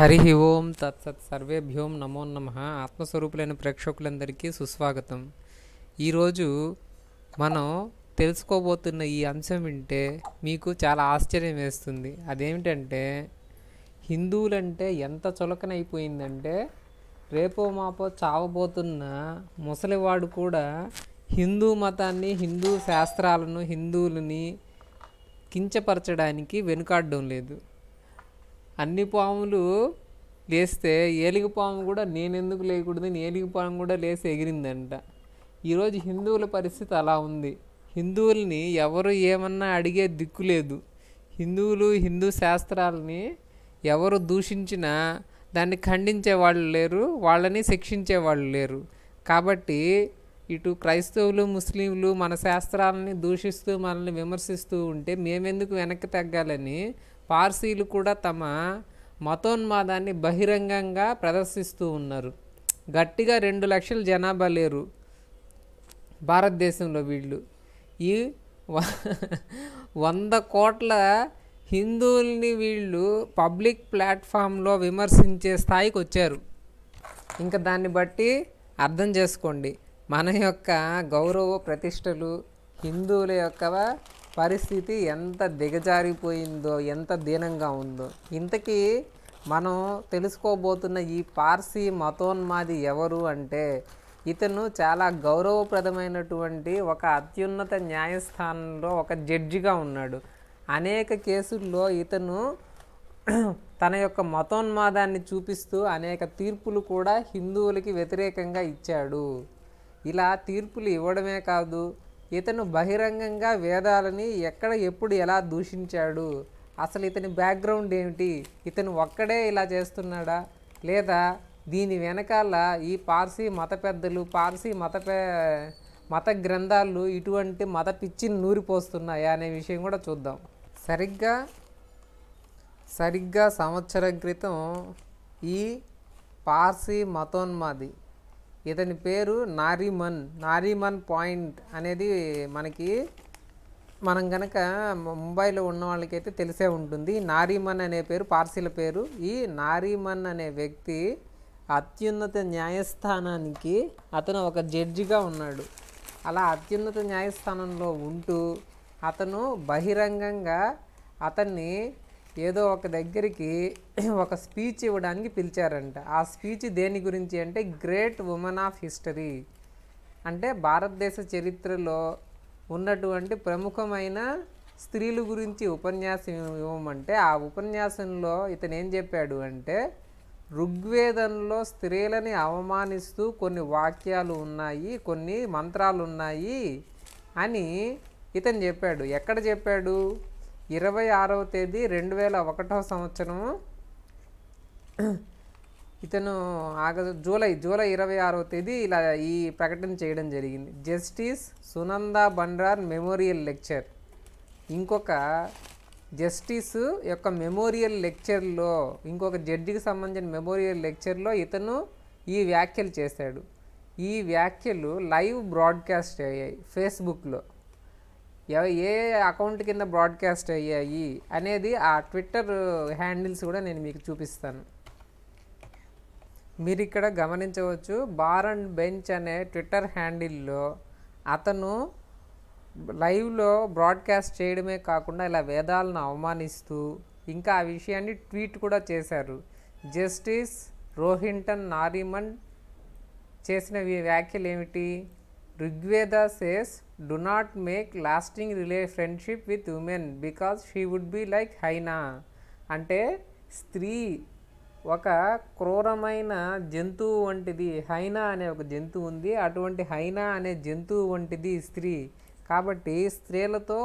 హరి ఓం తత్సత్ సర్వేభ్యోం నమో నమ ఆత్మస్వరూపులైన ప్రేక్షకులందరికీ సుస్వాగతం ఈరోజు మనం తెలుసుకోబోతున్న ఈ అంశం వింటే మీకు చాలా ఆశ్చర్యం వేస్తుంది అదేమిటంటే హిందువులంటే ఎంత చులకనైపోయిందంటే రేపో మాపో చావబోతున్న ముసలివాడు కూడా హిందూ మతాన్ని హిందూ శాస్త్రాలను హిందువులని కించపరచడానికి వెనుకాడడం లేదు అన్ని పాములు లేస్తే ఏలిగిపాము పాము కూడా నేనెందుకు లేకూడదని ఏలిగిపాము పాము కూడా లేసి ఎగిరిందంట ఈరోజు హిందువుల పరిస్థితి అలా ఉంది హిందువుల్ని ఎవరు ఏమన్నా అడిగే దిక్కు లేదు హిందువులు హిందూ శాస్త్రాలని ఎవరు దూషించినా దాన్ని ఖండించే వాళ్ళు లేరు వాళ్ళని శిక్షించే వాళ్ళు లేరు కాబట్టి ఇటు క్రైస్తవులు ముస్లింలు మన శాస్త్రాలని దూషిస్తూ మనల్ని విమర్శిస్తూ ఉంటే మేమెందుకు వెనక్కి తగ్గాలని పార్సీలు కూడా తమ మతోన్మాదాన్ని బహిరంగంగా ప్రదర్శిస్తూ ఉన్నారు గట్టిగా రెండు లక్షల జనాభా లేరు భారతదేశంలో వీళ్ళు ఈ వంద కోట్ల హిందువుల్ని వీళ్ళు పబ్లిక్ ప్లాట్ఫామ్లో విమర్శించే స్థాయికి వచ్చారు ఇంకా దాన్ని బట్టి అర్థం చేసుకోండి మన యొక్క గౌరవ ప్రతిష్టలు హిందువుల యొక్క పరిస్థితి ఎంత దిగజారిపోయిందో ఎంత దీనంగా ఉందో ఇంతకీ మనం తెలుసుకోబోతున్న ఈ పార్సీ మతోన్మాది ఎవరు అంటే ఇతను చాలా గౌరవప్రదమైనటువంటి ఒక అత్యున్నత న్యాయస్థానంలో ఒక జడ్జిగా ఉన్నాడు అనేక కేసుల్లో ఇతను తన యొక్క మతోన్మాదాన్ని చూపిస్తూ అనేక తీర్పులు కూడా హిందువులకి వ్యతిరేకంగా ఇచ్చాడు ఇలా తీర్పులు ఇవ్వడమే కాదు ఇతను బహిరంగంగా వేదాలని ఎక్కడ ఎప్పుడు ఎలా దూషించాడు అసలు ఇతని బ్యాక్గ్రౌండ్ ఏమిటి ఇతను ఒక్కడే ఇలా చేస్తున్నాడా లేదా దీని వెనకాల ఈ పార్సీ మత పెద్దలు పార్సీ మత మత గ్రంథాలు ఇటువంటి మత పిచ్చిని నూరిపోస్తున్నాయా అనే విషయం కూడా చూద్దాం సరిగ్గా సరిగ్గా సంవత్సరం క్రితం ఈ పార్సీ మతోన్మాది ఇతని పేరు నారిమన్ నారిమన్ పాయింట్ అనేది మనకి మనం కనుక ముంబైలో ఉన్న వాళ్ళకైతే తెలిసే ఉంటుంది నారీమన్ అనే పేరు పార్సీల పేరు ఈ నారీమన్ అనే వ్యక్తి అత్యున్నత న్యాయస్థానానికి అతను ఒక జడ్జిగా ఉన్నాడు అలా అత్యున్నత న్యాయస్థానంలో ఉంటూ అతను బహిరంగంగా అతన్ని ఏదో ఒక దగ్గరికి ఒక స్పీచ్ ఇవ్వడానికి పిలిచారంట ఆ స్పీచ్ దేని గురించి అంటే గ్రేట్ ఉమెన్ ఆఫ్ హిస్టరీ అంటే భారతదేశ చరిత్రలో ఉన్నటువంటి ప్రముఖమైన స్త్రీల గురించి ఉపన్యాసం ఇవ్వమంటే ఆ ఉపన్యాసంలో ఇతను ఏం చెప్పాడు అంటే ఋగ్వేదంలో స్త్రీలని అవమానిస్తూ కొన్ని వాక్యాలు ఉన్నాయి కొన్ని మంత్రాలు ఉన్నాయి అని ఇతను చెప్పాడు ఎక్కడ చెప్పాడు ఇరవై ఆరవ తేదీ రెండు వేల ఒకటో సంవత్సరము ఇతను ఆగస్టు జూలై జూలై ఇరవై ఆరవ తేదీ ఇలా ఈ ప్రకటన చేయడం జరిగింది justice Sunanda Bhandare memorial lecture ఇంకొక జస్టిస్ యొక్క మెమోరియల్ లెక్చర్లో ఇంకొక జడ్జికి సంబంధించిన మెమోరియల్ లెక్చర్లో ఇతను ఈ వ్యాఖ్యలు చేశాడు ఈ వ్యాఖ్యలు లైవ్ బ్రాడ్కాస్ట్ అయ్యాయి ఫేస్బుక్లో ఏ అకౌంట్ కింద బ్రాడ్కాస్ట్ అయ్యాయి అనేది ఆ ట్విట్టర్ హ్యాండిల్స్ కూడా నేను మీకు చూపిస్తాను మీరు ఇక్కడ గమనించవచ్చు బార్ అండ్ బెంచ్ అనే ట్విట్టర్ హ్యాండిల్లో అతను లైవ్లో బ్రాడ్కాస్ట్ చేయడమే కాకుండా ఇలా వేదాలను అవమానిస్తూ ఇంకా ఆ విషయాన్ని ట్వీట్ కూడా చేశారు జస్టిస్ రోహింటన్ నారిమన్ చేసిన వ్యాఖ్యలు ఏమిటి says do not make lasting real friendship with women because she would be like hyena అంటే స్త్రీ ఒక క్రూరమైన జంతువు వంటిది హైనా అనే ఒక జంతువు ఉంది అటువంటి హైనా అనే జంతువు వంటిది స్త్రీ కాబట్టి స్త్రీలతో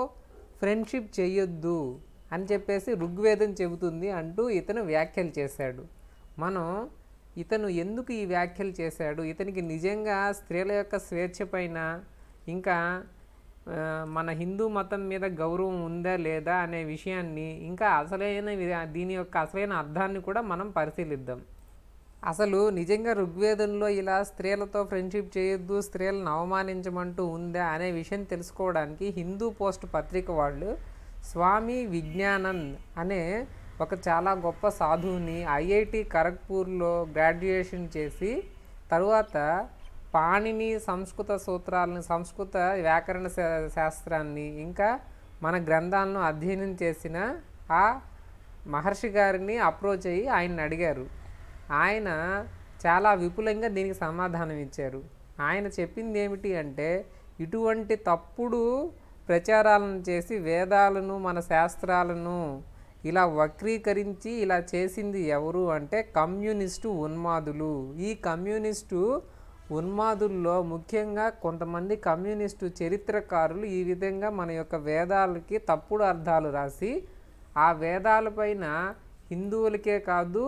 ఫ్రెండ్షిప్ చేయొద్దు అని చెప్పేసి ఋగ్వేదం చెబుతుంది అంటూ ఇతను వ్యాఖ్యలు చేశాడు మనం ఇతను ఎందుకు ఈ వ్యాఖ్యలు చేశాడు ఇతనికి నిజంగా స్త్రీల యొక్క స్వేచ్ఛ ఇంకా మన హిందూ మతం మీద గౌరవం ఉందా లేదా అనే విషయాన్ని ఇంకా అసలైన దీని యొక్క అసలైన అర్థాన్ని కూడా మనం పరిశీలిద్దాం అసలు నిజంగా ఋగ్వేదంలో ఇలా స్త్రీలతో ఫ్రెండ్షిప్ చేయొద్దు స్త్రీలను అవమానించమంటూ ఉందా అనే విషయం తెలుసుకోవడానికి హిందూ పోస్ట్ పత్రిక వాళ్ళు స్వామి విజ్ఞానంద్ అనే ఒక చాలా గొప్ప సాధువుని ఐఐటి ఖరగ్పూర్లో గ్రాడ్యుయేషన్ చేసి తరువాత పాణిని సంస్కృత సూత్రాలను సంస్కృత వ్యాకరణ శాస్త్రాన్ని ఇంకా మన గ్రంథాలను అధ్యయనం చేసిన ఆ మహర్షి గారిని అప్రోచ్ అయ్యి ఆయన్ని అడిగారు ఆయన చాలా విపులంగా దీనికి సమాధానం ఇచ్చారు ఆయన చెప్పింది ఏమిటి అంటే ఇటువంటి తప్పుడు ప్రచారాలను చేసి వేదాలను మన శాస్త్రాలను ఇలా వక్రీకరించి ఇలా చేసింది ఎవరు అంటే కమ్యూనిస్టు ఉన్మాదులు ఈ కమ్యూనిస్టు ఉన్మాదుల్లో ముఖ్యంగా కొంతమంది కమ్యూనిస్టు చరిత్రకారులు ఈ విధంగా మన యొక్క వేదాలకి తప్పుడు అర్థాలు రాసి ఆ వేదాల హిందువులకే కాదు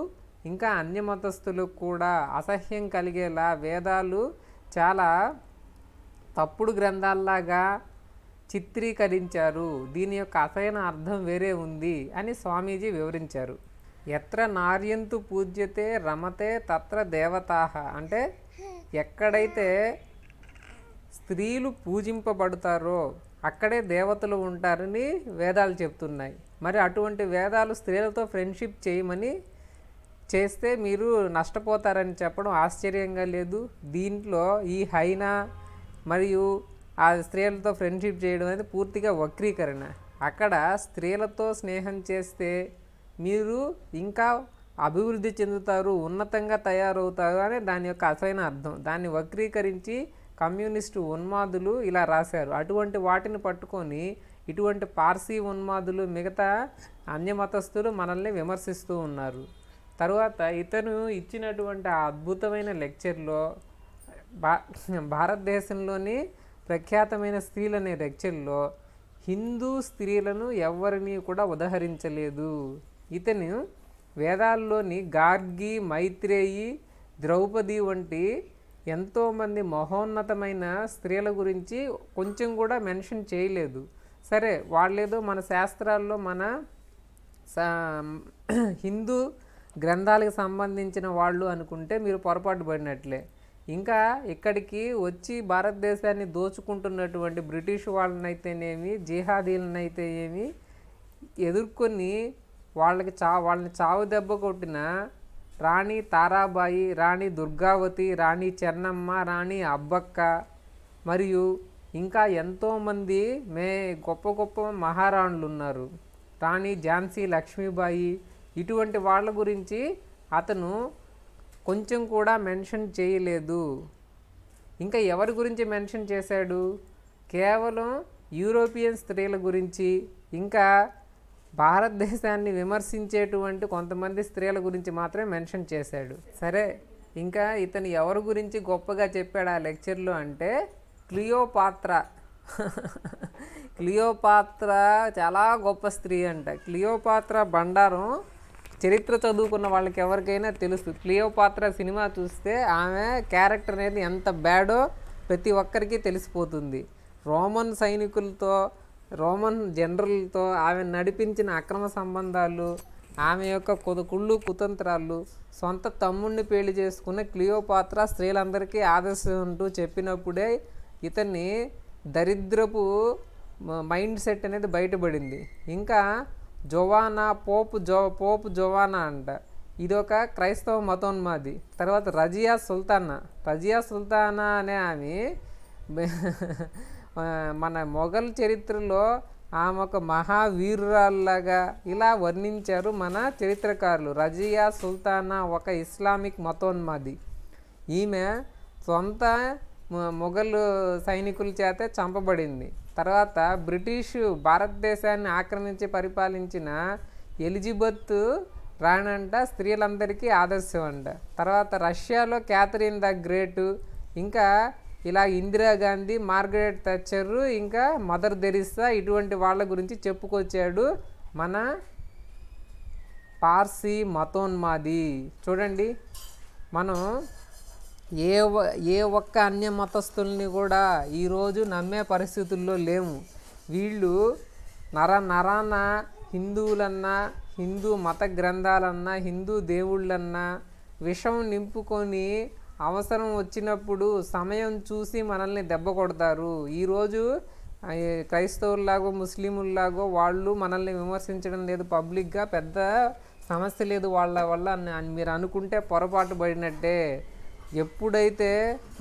ఇంకా అన్య మతస్థులకు కూడా అసహ్యం కలిగేలా వేదాలు చాలా తప్పుడు గ్రంథాల్లాగా చిత్రీకరించారు దీని యొక్క అసైన అర్థం వేరే ఉంది అని స్వామీజీ వివరించారు ఎత్ర నార్యంతు పూజ్యతే రమతే తత్ర దేవతాహ అంటే ఎక్కడైతే స్త్రీలు పూజింపబడతారో అక్కడే దేవతలు ఉంటారని వేదాలు చెప్తున్నాయి మరి అటువంటి వేదాలు స్త్రీలతో ఫ్రెండ్షిప్ చేయమని చేస్తే మీరు నష్టపోతారని చెప్పడం ఆశ్చర్యంగా లేదు దీంట్లో ఈ హైనా మరియు ఆ స్త్రీలతో ఫ్రెండ్షిప్ చేయడం అనేది పూర్తిగా వక్రీకరణ అక్కడ స్త్రీలతో స్నేహం చేస్తే మీరు ఇంకా అభివృద్ధి చెందుతారు ఉన్నతంగా తయారవుతారు అని దాని యొక్క అసలైన అర్థం దాన్ని వక్రీకరించి కమ్యూనిస్టు ఉన్మాదులు ఇలా రాశారు అటువంటి వాటిని పట్టుకొని ఇటువంటి పార్సీ ఉన్మాదులు మిగతా అన్యమతస్థులు మనల్ని విమర్శిస్తూ ఉన్నారు తరువాత ఇతను ఇచ్చినటువంటి ఆ అద్భుతమైన లెక్చర్లో భారతదేశంలోని ప్రఖ్యాతమైన స్త్రీలు అనే హిందూ స్త్రీలను ఎవరిని కూడా ఉదహరించలేదు ఇతను వేదాల్లోని గార్గి మైత్రేయి ద్రౌపది వంటి ఎంతోమంది మహోన్నతమైన స్త్రీల గురించి కొంచెం కూడా మెన్షన్ చేయలేదు సరే వాళ్ళేదో మన శాస్త్రాల్లో మన హిందూ గ్రంథాలకు సంబంధించిన వాళ్ళు అనుకుంటే మీరు పొరపాటు పడినట్లే ఇంకా ఇక్కడికి వచ్చి భారతదేశాన్ని దోచుకుంటున్నటువంటి బ్రిటిష్ వాళ్ళనైతేనేమి జిహాదీలనైతే ఏమి ఎదుర్కొని వాళ్ళకి చా వాళ్ళని చావు దెబ్బ కొట్టిన రాణి తారాబాయి రాణి దుర్గావతి రాణి చెన్నమ్మ రాణి అబ్బక్క మరియు ఇంకా ఎంతోమంది మే గొప్ప గొప్ప మహారాణులు ఉన్నారు రాణి ఝాన్సీ లక్ష్మీబాయి ఇటువంటి వాళ్ళ గురించి అతను కొంచెం కూడా మెన్షన్ చేయలేదు ఇంకా ఎవరి గురించి మెన్షన్ చేశాడు కేవలం యూరోపియన్ స్త్రీల గురించి ఇంకా భారతదేశాన్ని విమర్శించేటువంటి కొంతమంది స్త్రీల గురించి మాత్రమే మెన్షన్ చేశాడు సరే ఇంకా ఇతను ఎవరి గురించి గొప్పగా చెప్పాడు ఆ లెక్చర్లో అంటే క్లియోపాత్ర క్లియోపాత్ర చాలా గొప్ప స్త్రీ అంట క్లియోపాత్ర బండారం చరిత్ర చదువుకున్న వాళ్ళకి ఎవరికైనా తెలుసు క్లియోపాత్ర సినిమా చూస్తే ఆమె క్యారెక్టర్ అనేది ఎంత బ్యాడో ప్రతి ఒక్కరికి తెలిసిపోతుంది రోమన్ సైనికులతో రోమన్ జనరల్తో ఆమె నడిపించిన అక్రమ సంబంధాలు ఆమె యొక్క కొదుకుళ్ళు కుతంత్రాలు సొంత తమ్ముడిని పెళ్లి చేసుకున్న క్లియోపాత్ర స్త్రీలందరికీ ఆదర్శం అంటూ చెప్పినప్పుడే ఇతన్ని దరిద్రపు మైండ్ సెట్ అనేది బయటపడింది ఇంకా జోవానా పోప్ జో పోప్ జోవానా అంట ఇదొక క్రైస్తవ మతోన్మాది తర్వాత రజియా సుల్తానా రజియా సుల్తానా అనే ఆమె మన మొఘల్ చరిత్రలో ఆమె ఒక మహావీరురాల్లాగా ఇలా వర్ణించారు మన చరిత్రకారులు రజియా సుల్తానా ఒక ఇస్లామిక్ మతోన్మాది ఈమె సొంత మొఘల్ సైనికుల చేత చంపబడింది తర్వాత బ్రిటీషు భారతదేశాన్ని ఆక్రమించి పరిపాలించిన ఎలిజబెత్ రాణంట స్త్రీలందరికీ ఆదర్శం అంట తర్వాత రష్యాలో క్యాథరిన్ ద గ్రేట్ ఇంకా ఇలా ఇందిరాగాంధీ మార్గరెట్ తచ్చరు ఇంకా మదర్ దెరిస్సా ఇటువంటి వాళ్ళ గురించి చెప్పుకొచ్చాడు మన పార్సీ మతోన్మాది చూడండి మనం ఏ ఏ ఒక్క అన్య మతస్థుల్ని కూడా ఈరోజు నమ్మే పరిస్థితుల్లో లేము వీళ్ళు నర నరాన హిందువులన్నా హిందూ మత గ్రంథాలన్నా హిందూ దేవుళ్ళన్నా విషం నింపుకొని అవసరం వచ్చినప్పుడు సమయం చూసి మనల్ని దెబ్బ కొడతారు ఈరోజు క్రైస్తవుల్లాగో ముస్లింలాగో వాళ్ళు మనల్ని విమర్శించడం లేదు పబ్లిక్గా పెద్ద సమస్య లేదు వాళ్ళ వల్ల మీరు అనుకుంటే పొరపాటు పడినట్టే ఎప్పుడైతే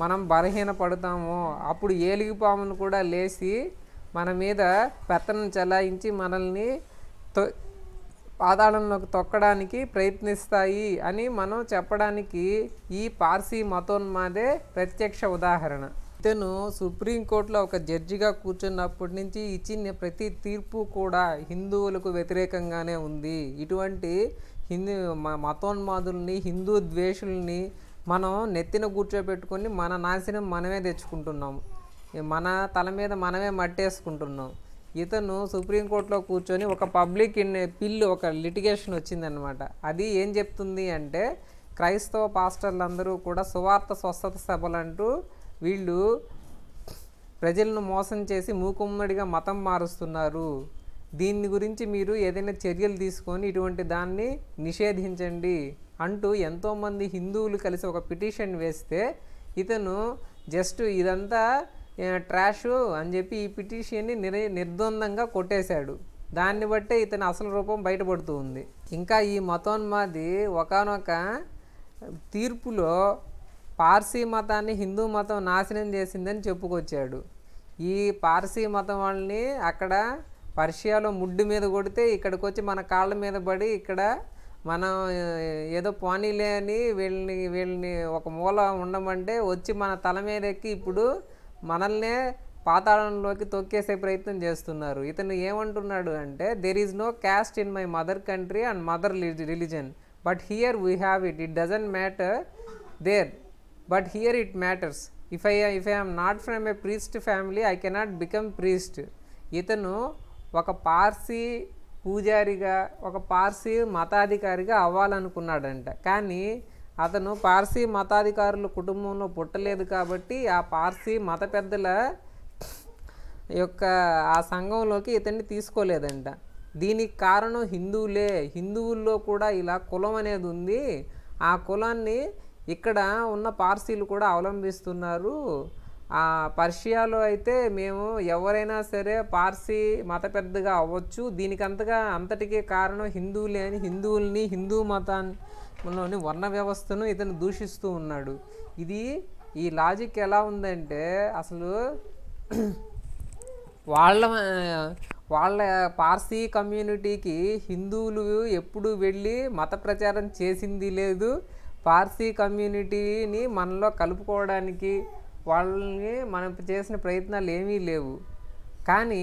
మనం బలహీన పడతామో అప్పుడు ఏలిగిపామును కూడా లేచి మన మీద పెత్తనం చెలాయించి మనల్ని తొ పాతాళంలోకి తొక్కడానికి ప్రయత్నిస్తాయి అని మనం చెప్పడానికి ఈ పార్సీ మతోన్మాదే ప్రత్యక్ష ఉదాహరణ ఇతను సుప్రీంకోర్టులో ఒక జడ్జిగా కూర్చున్నప్పటి నుంచి ఇచ్చిన ప్రతి తీర్పు కూడా హిందువులకు వ్యతిరేకంగానే ఉంది ఇటువంటి హిందూ మతోన్మాదుల్ని హిందూ ద్వేషుల్ని మనం నెత్తిన కూర్చోబెట్టుకొని మన నాశనం మనమే తెచ్చుకుంటున్నాము మన తల మీద మనమే మట్టేసుకుంటున్నాం ఇతను సుప్రీంకోర్టులో కూర్చొని ఒక పబ్లిక్ ఇన్ పిల్లు ఒక లిటిగేషన్ వచ్చిందనమాట అది ఏం చెప్తుంది అంటే క్రైస్తవ పాస్టర్లందరూ కూడా సువార్త స్వస్థత సభలంటూ వీళ్ళు ప్రజలను మోసం చేసి మూకుమ్మడిగా మతం మారుస్తున్నారు దీని గురించి మీరు ఏదైనా చర్యలు తీసుకొని ఇటువంటి దాన్ని నిషేధించండి అంటూ ఎంతోమంది హిందువులు కలిసి ఒక పిటిషన్ వేస్తే ఇతను జస్ట్ ఇదంతా ట్రాషు అని చెప్పి ఈ పిటిషన్ని నిర్ నిర్ద్వందంగా కొట్టేశాడు దాన్ని బట్టే ఇతని అసలు రూపం బయటపడుతూ ఉంది ఇంకా ఈ మతోన్మాది ఒకనొక తీర్పులో పార్సీ మతాన్ని హిందూ మతం నాశనం చేసిందని చెప్పుకొచ్చాడు ఈ పార్సీ మతం వాళ్ళని అక్కడ పర్షియాలో ముడ్డు మీద కొడితే ఇక్కడికి వచ్చి మన కాళ్ళ మీద పడి ఇక్కడ మనం ఏదో పోనీలే అని వీళ్ళని వీళ్ళని ఒక మూల ఉండమంటే వచ్చి మన తల మీద ఎక్కి ఇప్పుడు మనల్నే పాతాళంలోకి తొక్కేసే ప్రయత్నం చేస్తున్నారు ఇతను ఏమంటున్నాడు అంటే there is no caste in my mother country and mother religion but here we have it it doesn't matter there but here it matters if I if I am not from a priest family I cannot become priest ఇతను ఒక పార్సీ పూజారిగా ఒక పార్సీ మతాధికారిగా అవ్వాలనుకున్నాడంట కానీ అతను పార్సీ మతాధికారుల కుటుంబంలో పుట్టలేదు కాబట్టి ఆ పార్సీ మత పెద్దల యొక్క ఆ సంఘంలోకి ఇతన్ని తీసుకోలేదంట దీనికి కారణం హిందువులే హిందువుల్లో కూడా ఇలా కులం అనేది ఉంది ఆ కులాన్ని ఇక్కడ ఉన్న పార్సీలు కూడా అవలంబిస్తున్నారు పర్షియాలో అయితే మేము ఎవరైనా సరే పార్సీ మత పెద్దగా అవ్వచ్చు దీనికంతగా అంతటికే కారణం హిందువులే అని హిందువుల్ని హిందూ మతాన్ని వర్ణ వ్యవస్థను ఇతను దూషిస్తూ ఉన్నాడు ఇది ఈ లాజిక్ ఎలా ఉందంటే అసలు వాళ్ళ వాళ్ళ పార్సీ కమ్యూనిటీకి హిందువులు ఎప్పుడు వెళ్ళి మత ప్రచారం చేసింది లేదు పార్సీ కమ్యూనిటీని మనలో కలుపుకోవడానికి వాళ్ళని మనం చేసిన ప్రయత్నాలు ఏమీ లేవు కానీ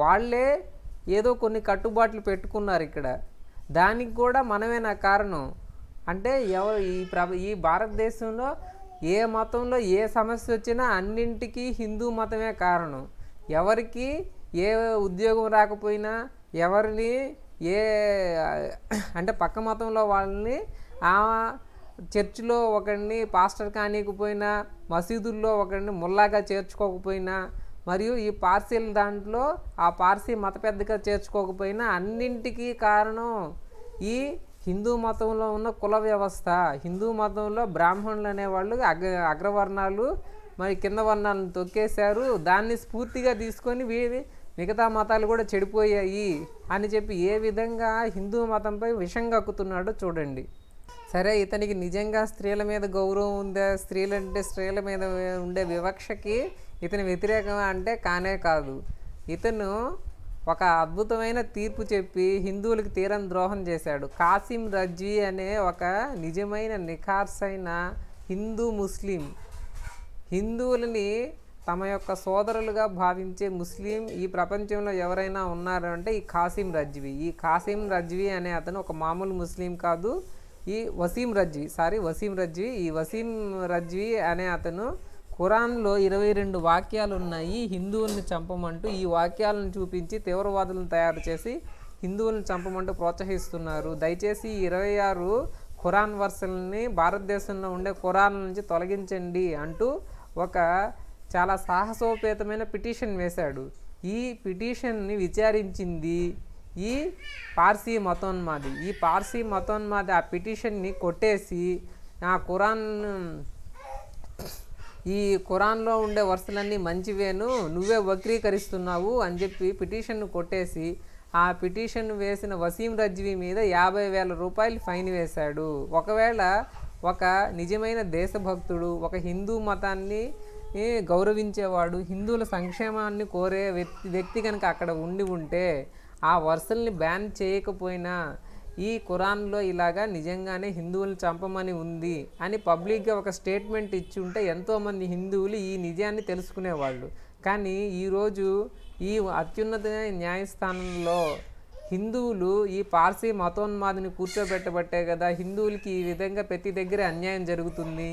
వాళ్ళే ఏదో కొన్ని కట్టుబాట్లు పెట్టుకున్నారు ఇక్కడ దానికి కూడా మనమే నా కారణం అంటే ఎవరు ఈ ప్రభ ఈ భారతదేశంలో ఏ మతంలో ఏ సమస్య వచ్చినా అన్నింటికీ హిందూ మతమే కారణం ఎవరికి ఏ ఉద్యోగం రాకపోయినా ఎవరిని ఏ అంటే పక్క మతంలో వాళ్ళని చర్చిలో ఒకరిని పాస్టర్ కానీకపోయినా మసీదుల్లో ఒకరిని ముల్లాగా చేర్చుకోకపోయినా మరియు ఈ పార్సీల దాంట్లో ఆ పార్సీ మత పెద్దగా చేర్చుకోకపోయినా అన్నింటికీ కారణం ఈ హిందూ మతంలో ఉన్న కుల వ్యవస్థ హిందూ మతంలో బ్రాహ్మణులు అనేవాళ్ళు అగ్ర అగ్రవర్ణాలు మరి కింద వర్ణాలను తొక్కేశారు దాన్ని స్ఫూర్తిగా తీసుకొని వీరి మిగతా మతాలు కూడా చెడిపోయాయి అని చెప్పి ఏ విధంగా హిందూ మతంపై విషం కక్కుతున్నాడో చూడండి సరే ఇతనికి నిజంగా స్త్రీల మీద గౌరవం ఉందా స్త్రీలంటే స్త్రీల మీద ఉండే వివక్షకి ఇతని వ్యతిరేకం అంటే కానే కాదు ఇతను ఒక అద్భుతమైన తీర్పు చెప్పి హిందువులకు తీరం ద్రోహం చేశాడు కాసిం రజ్వీ అనే ఒక నిజమైన నిఖార్సైన హిందూ ముస్లిం హిందువులని తమ యొక్క సోదరులుగా భావించే ముస్లిం ఈ ప్రపంచంలో ఎవరైనా ఉన్నారంటే ఈ కాసిం రజ్వీ ఈ కాసిం రజ్వీ అనే అతను ఒక మామూలు ముస్లిం కాదు ఈ వసీం రజ్వీ సారీ వసీం రజ్వీ ఈ వసీం రజ్వీ అనే అతను ఖురాన్లో ఇరవై రెండు వాక్యాలు ఉన్నాయి హిందువుల్ని చంపమంటూ ఈ వాక్యాలను చూపించి తీవ్రవాదులను తయారు చేసి హిందువులను చంపమంటూ ప్రోత్సహిస్తున్నారు దయచేసి ఇరవై ఆరు ఖురాన్ వర్సల్ని భారతదేశంలో ఉండే ఖురాన్ నుంచి తొలగించండి అంటూ ఒక చాలా సాహసోపేతమైన పిటిషన్ వేశాడు ఈ పిటిషన్ని విచారించింది ఈ పార్సీ మతోన్మాది ఈ పార్సీ మతోన్మాది ఆ పిటిషన్ని కొట్టేసి ఆ ఖురాన్ ఈ ఖురాన్లో ఉండే వరుసలన్నీ మంచివేను నువ్వే వక్రీకరిస్తున్నావు అని చెప్పి పిటిషన్ను కొట్టేసి ఆ పిటిషన్ వేసిన వసీం రజ్వీ మీద యాభై వేల రూపాయలు ఫైన్ వేశాడు ఒకవేళ ఒక నిజమైన దేశభక్తుడు ఒక హిందూ మతాన్ని గౌరవించేవాడు హిందువుల సంక్షేమాన్ని కోరే వ్యక్తి వ్యక్తి కనుక అక్కడ ఉండి ఉంటే ఆ వరుసల్ని బ్యాన్ చేయకపోయినా ఈ కురాన్లో ఇలాగా నిజంగానే హిందువులు చంపమని ఉంది అని పబ్లిక్గా ఒక స్టేట్మెంట్ ఇచ్చి ఉంటే ఎంతోమంది హిందువులు ఈ నిజాన్ని తెలుసుకునేవాళ్ళు కానీ ఈరోజు ఈ అత్యున్నత న్యాయస్థానంలో హిందువులు ఈ పార్సీ మతోన్మాదిని కూర్చోబెట్టబట్టే కదా హిందువులకి ఈ విధంగా ప్రతి దగ్గర అన్యాయం జరుగుతుంది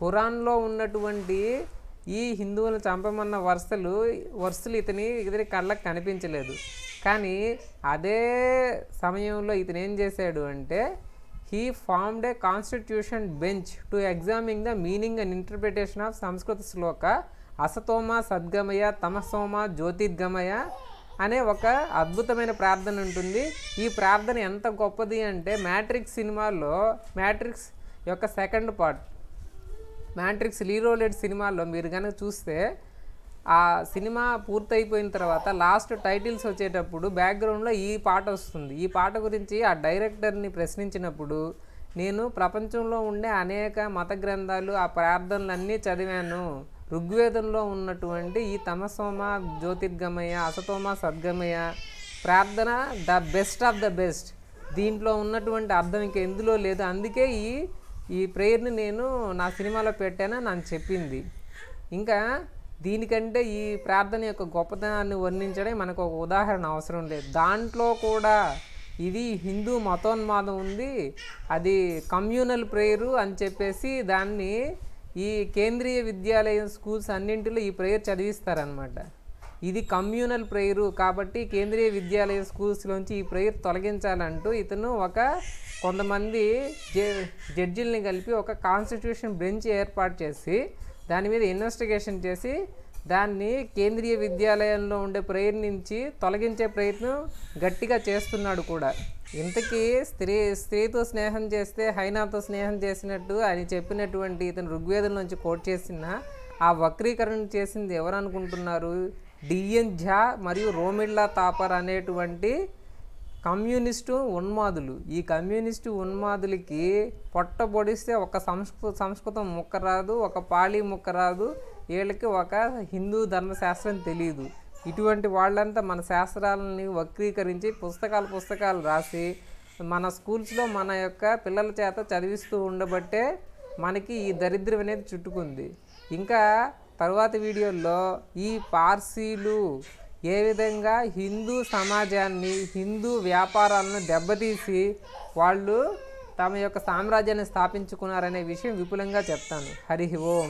ఖురాన్లో ఉన్నటువంటి ఈ హిందువులను చంపమన్న వరుసలు వరుసలు ఇతని ఇతని కళ్ళకు కనిపించలేదు కానీ అదే సమయంలో ఇతను ఏం చేశాడు అంటే he formed a constitution bench to examining the meaning and interpretation of Sanskrit shloka అసతోమ సద్గమయ తమసోమ జ్యోతిర్గమయ అనే ఒక అద్భుతమైన ప్రార్థన ఉంటుంది ఈ ప్రార్థన ఎంత గొప్పది అంటే మ్యాట్రిక్స్ సినిమాల్లో మ్యాట్రిక్స్ యొక్క సెకండ్ పార్ట్ మ్యాట్రిక్స్ లీరోలెడ్ సినిమాల్లో మీరు కనుక చూస్తే ఆ సినిమా పూర్తయిపోయిన తర్వాత లాస్ట్ టైటిల్స్ వచ్చేటప్పుడు బ్యాక్గ్రౌండ్లో ఈ పాట వస్తుంది ఈ పాట గురించి ఆ డైరెక్టర్ని ప్రశ్నించినప్పుడు నేను ప్రపంచంలో ఉండే అనేక మత గ్రంథాలు ఆ ప్రార్థనలన్నీ చదివాను ఋగ్వేదంలో ఉన్నటువంటి ఈ తమసోమ జ్యోతిర్గమయ అసతోమ సద్గమయ ప్రార్థన the best of the best దీంట్లో ఉన్నటువంటి అర్థం ఇంక ఎందులో లేదు అందుకే ఈ ఈ ప్రేయర్ని నేను నా సినిమాలో పెట్టానని నన్ను చెప్పింది ఇంకా దీనికంటే ఈ ప్రార్థన యొక్క గొప్పతనాన్ని వర్ణించడం మనకు ఒక ఉదాహరణ అవసరం లేదు దాంట్లో కూడా ఇది హిందూ మతోన్మాదం ఉంది అది కమ్యూనల్ ప్రేయరు అని చెప్పేసి దాన్ని ఈ కేంద్రీయ విద్యాలయం స్కూల్స్ అన్నింటిలో ఈ ప్రేయర్ చదివిస్తారనమాట ఇది కమ్యూనల్ ప్రేయరు కాబట్టి కేంద్రీయ విద్యాలయ స్కూల్స్లోంచి ఈ ప్రేయర్ తొలగించాలంటూ ఇతను ఒక కొంతమంది జడ్జిల్ని కలిపి ఒక కాన్స్టిట్యూషన్ బెంచ్ ఏర్పాటు చేసి దాని మీద ఇన్వెస్టిగేషన్ చేసి దాన్ని కేంద్రీయ విద్యాలయంలో ఉండే ప్రయత్నించి తొలగించే ప్రయత్నం గట్టిగా చేస్తున్నాడు కూడా ఇంతకీ స్త్రీ స్త్రీతో స్నేహం చేస్తే హైనాతో స్నేహం చేసినట్టు అని చెప్పినటువంటి ఇతను ఋగ్వేదం నుంచి కోట్ చేసిన ఆ వక్రీకరణ చేసింది ఎవరు అనుకుంటున్నారు డిఎన్ ఝా మరియు రోమిళ్ళా తాపర్ అనేటువంటి కమ్యూనిస్టు ఉన్మాదులు ఈ కమ్యూనిస్టు ఉన్మాదులకి పొట్టబొడిస్తే ఒక సంస్కృ సంస్కృతం ముక్క రాదు ఒక పాళీ ముక్క రాదు వీళ్ళకి ఒక హిందూ ధర్మశాస్త్రం తెలియదు ఇటువంటి వాళ్ళంతా మన శాస్త్రాలని వక్రీకరించి పుస్తకాలు పుస్తకాలు రాసి మన స్కూల్స్లో మన యొక్క పిల్లల చేత చదివిస్తూ ఉండబట్టే మనకి ఈ దరిద్రం అనేది చుట్టుకుంది ఇంకా తర్వాత వీడియోల్లో ఈ పార్సీలు ఏ విధంగా హిందూ సమాజాన్ని హిందూ వ్యాపారాలను దెబ్బతీసి వాళ్ళు తమ యొక్క సామ్రాజ్యాన్ని స్థాపించుకున్నారనే విషయం విపులంగా చెప్తాను హరి ఓం